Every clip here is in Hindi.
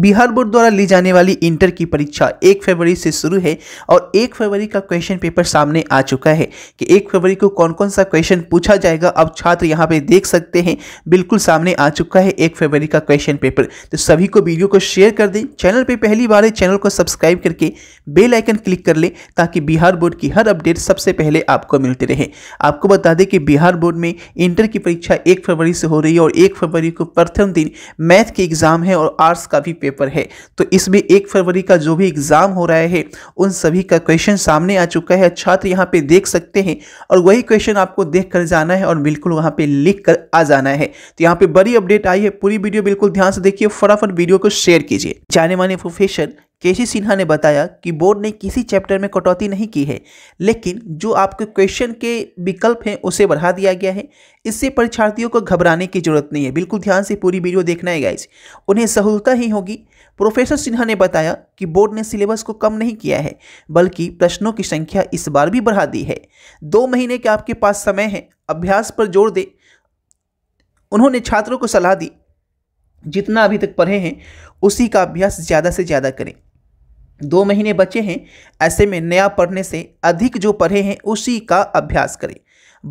बिहार बोर्ड द्वारा ली जाने वाली इंटर की परीक्षा एक फरवरी से शुरू है और एक फरवरी का क्वेश्चन पेपर सामने आ चुका है कि एक फरवरी को कौन कौन सा क्वेश्चन पूछा जाएगा अब छात्र यहाँ पे देख सकते हैं बिल्कुल सामने आ चुका है एक फरवरी का क्वेश्चन पेपर तो सभी को वीडियो को शेयर कर दें चैनल पर पहली बार है चैनल को सब्सक्राइब करके बेलाइकन क्लिक कर लें ताकि बिहार बोर्ड की हर अपडेट सबसे पहले आपको मिलती रहे आपको बता दें कि बिहार बोर्ड में इंटर की परीक्षा एक फरवरी से हो रही है और एक फरवरी को प्रथम दिन मैथ के एग्जाम है और आर्ट्स का भी पेपर है तो इसमें एक फरवरी का जो भी एग्ज़ाम हो रहा है उन सभी का क्वेश्चन सामने आ चुका है छात्र यहाँ पे देख सकते हैं और वही क्वेश्चन आपको देख कर जाना है और बिल्कुल वहाँ पे लिख कर आ जाना है तो यहाँ पे बड़ी अपडेट आई है पूरी वीडियो बिल्कुल ध्यान से देखिए फटाफट वीडियो को शेयर कीजिए जाने माने प्रोफेशन केसी सिन्हा ने बताया कि बोर्ड ने किसी चैप्टर में कटौती नहीं की है लेकिन जो आपके क्वेश्चन के विकल्प हैं उसे बढ़ा दिया गया है इससे परीक्षार्थियों को घबराने की जरूरत नहीं है बिल्कुल ध्यान से पूरी वीडियो देखना है गाइस उन्हें सहूलता ही होगी प्रोफेसर सिन्हा ने बताया कि बोर्ड ने सिलेबस को कम नहीं किया है बल्कि प्रश्नों की संख्या इस बार भी बढ़ा दी है दो महीने के आपके पास समय है अभ्यास पर जोर दें उन्होंने छात्रों को सलाह दी जितना अभी तक पढ़े हैं उसी का अभ्यास ज़्यादा से ज़्यादा करें दो महीने बचे हैं ऐसे में नया पढ़ने से अधिक जो पढ़े हैं उसी का अभ्यास करें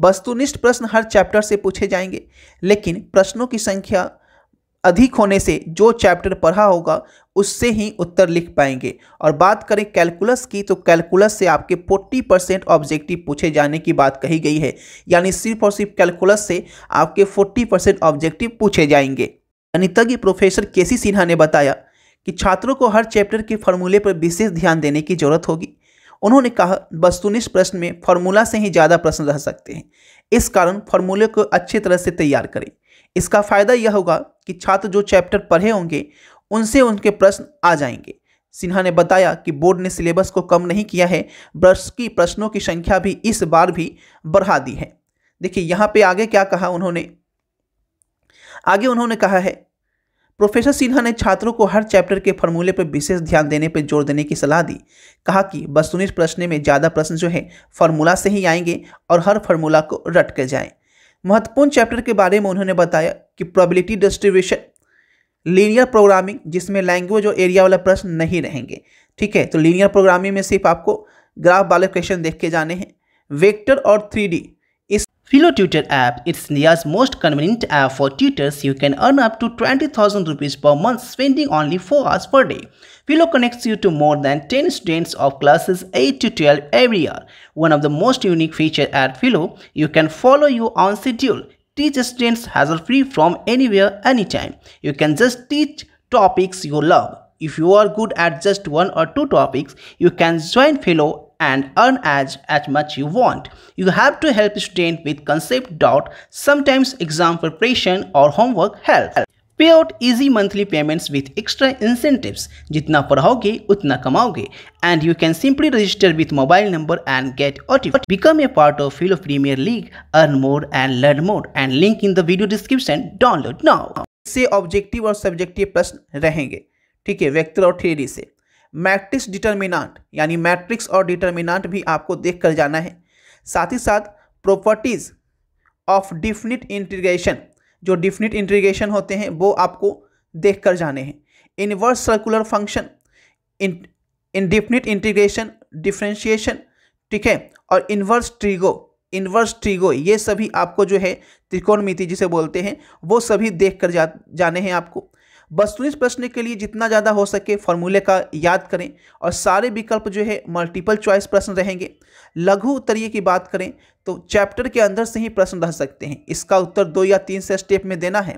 वस्तुनिष्ठ प्रश्न हर चैप्टर से पूछे जाएंगे लेकिन प्रश्नों की संख्या अधिक होने से जो चैप्टर पढ़ा होगा उससे ही उत्तर लिख पाएंगे और बात करें कैलकुलस की तो कैलकुलस से आपके 40 परसेंट ऑब्जेक्टिव पूछे जाने की बात कही गई है यानी सिर्फ और सिर्फ कैलकुलस से आपके 40 परसेंट ऑब्जेक्टिव पूछे जाएंगे गणितज्ञ प्रोफेसर के सी सिन्हा ने बताया कि छात्रों को हर चैप्टर के फार्मूले पर विशेष ध्यान देने की जरूरत होगी उन्होंने कहा वस्तुनिष्ठ प्रश्न में फार्मूला से ही ज़्यादा प्रश्न रह सकते हैं इस कारण फार्मूले को अच्छी तरह से तैयार करें इसका फायदा यह होगा कि छात्र जो चैप्टर पढ़े होंगे उनसे उनके प्रश्न आ जाएंगे सिन्हा ने बताया कि बोर्ड ने सिलेबस को कम नहीं किया है ब्रश की प्रश्नों की संख्या भी इस बार भी बढ़ा दी है देखिए यहाँ पे आगे क्या कहा उन्होंने आगे उन्होंने कहा है प्रोफेसर सिन्हा ने छात्रों को हर चैप्टर के फॉर्मूले पर विशेष ध्यान देने पर जोर देने की सलाह दी कहा कि वस्तुनिष्ठ प्रश्न में ज़्यादा प्रश्न जो है फार्मूला से ही आएंगे और हर फार्मूला को रट कर जाएँ महत्वपूर्ण चैप्टर के बारे में उन्होंने बताया कि प्रोबिलिटी डिस्ट्रीब्यूशन लीनियर प्रोग्रामिंग जिसमें लैंग्वेज और एरिया वाला प्रश्न नहीं रहेंगे ठीक है तो लीनियर प्रोग्रामिंग में सिर्फ आपको ग्राफ वाले क्वेश्चन देख के जाने हैं वेक्टर और three Tutor app. It's India's most convenient app for tutors. You can earn up to 20,000 rupees per month spending only 4 hours per day. Philo connects you to more than 10 students of classes 8 to 12 every year. One of the most unique feature at Philo, you can follow you own schedule. Teach students hassle-free from anywhere, anytime. You can just teach topics you love. If you are good at just one or two topics, you can join Philo and earn as, as much you want. You have to help student with concept doubt, sometimes exam preparation or homework help. Pay out easy monthly payments with extra incentives. Jitna padhaoge, utna kamaoge. And you can simply register with mobile number and get OTP. Become a part of of Premier League, earn more and learn more. And link in the video description. Download now. Say objective or subjective person rahenge. Okay, vector or theory say. Matrix determinant यानी मैट्रिक्स और डिटर्मिनाट भी आपको देख कर जाना है साथ ही साथ प्रॉपर्टीज़ ऑफ डिफिनिट इंटीग्रेशन जो डिफिनिट इंटीग्रेशन होते हैं वो आपको देख कर जाने हैं inverse circular function indefinite integration differentiation ठीक है और इनवर्स ट्रीगो इनवर्स ट्रीगो ये सभी आपको जो है त्रिकोणमिति जिसे बोलते हैं वो सभी देख कर जा जाने हैं आपको बस तो इस प्रश्न के लिए जितना ज़्यादा हो सके फॉर्मूले का याद करें और सारे विकल्प जो है मल्टीपल चॉइस प्रश्न रहेंगे लघु उत्तरीय की बात करें तो चैप्टर के अंदर से ही प्रश्न रह सकते हैं इसका उत्तर दो या तीन से स्टेप में देना है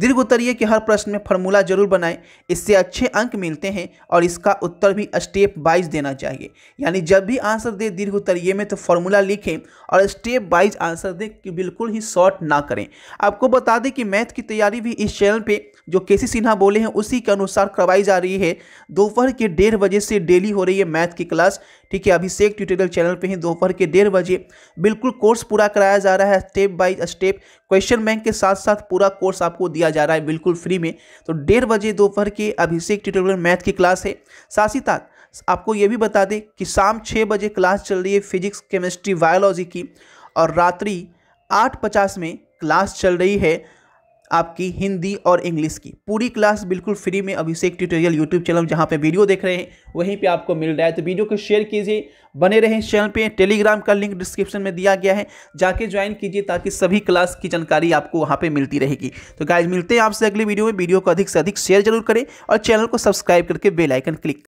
दीर्घ उत्तरीय के हर प्रश्न में फॉर्मूला जरूर बनाएं इससे अच्छे अंक मिलते हैं और इसका उत्तर भी स्टेप वाइज देना चाहिए यानी जब भी आंसर दे दीर्घ उत्तरीय में तो फॉर्मूला लिखें और स्टेप वाइज आंसर दें कि बिल्कुल ही शॉर्ट ना करें आपको बता दें कि मैथ की तैयारी भी इस चैनल पर जो के सी सिन्हा बोले हैं उसी के अनुसार करवाई जा रही है दोपहर के डेढ़ बजे से डेली हो रही है मैथ की क्लास ठीक है अभिषेक ट्यूटोरियल चैनल पे ही दोपहर के डेढ़ बजे बिल्कुल कोर्स पूरा कराया जा रहा है step by step question bank के साथ साथ पूरा कोर्स आपको दिया दिया जा रहा है बिल्कुल फ्री में तो डेढ़ बजे दोपहर के अभिषेक ट्यूटोरियल मैथ की क्लास है साथ ही साथ आपको ये भी बता दें कि शाम छः बजे क्लास चल रही है फिजिक्स केमिस्ट्री बायोलॉजी की और रात्रि आठ पचास में क्लास चल रही है आपकी हिंदी और इंग्लिश की पूरी क्लास बिल्कुल फ्री में अभिषेक ट्यूटोरियल यूट्यूब चैनल जहाँ पे वीडियो देख रहे हैं वहीं पे आपको मिल रहा है तो वीडियो को शेयर कीजिए बने रहें चैनल पे टेलीग्राम का लिंक डिस्क्रिप्शन में दिया गया है जाके ज्वाइन कीजिए ताकि सभी क्लास की जानकारी आपको वहाँ पर मिलती रहेगी तो गाइज मिलते हैं आपसे अगले वीडियो में वीडियो को अधिक से अधिक शेयर जरूर करें और चैनल को सब्सक्राइब करके बेलाइकन क्लिक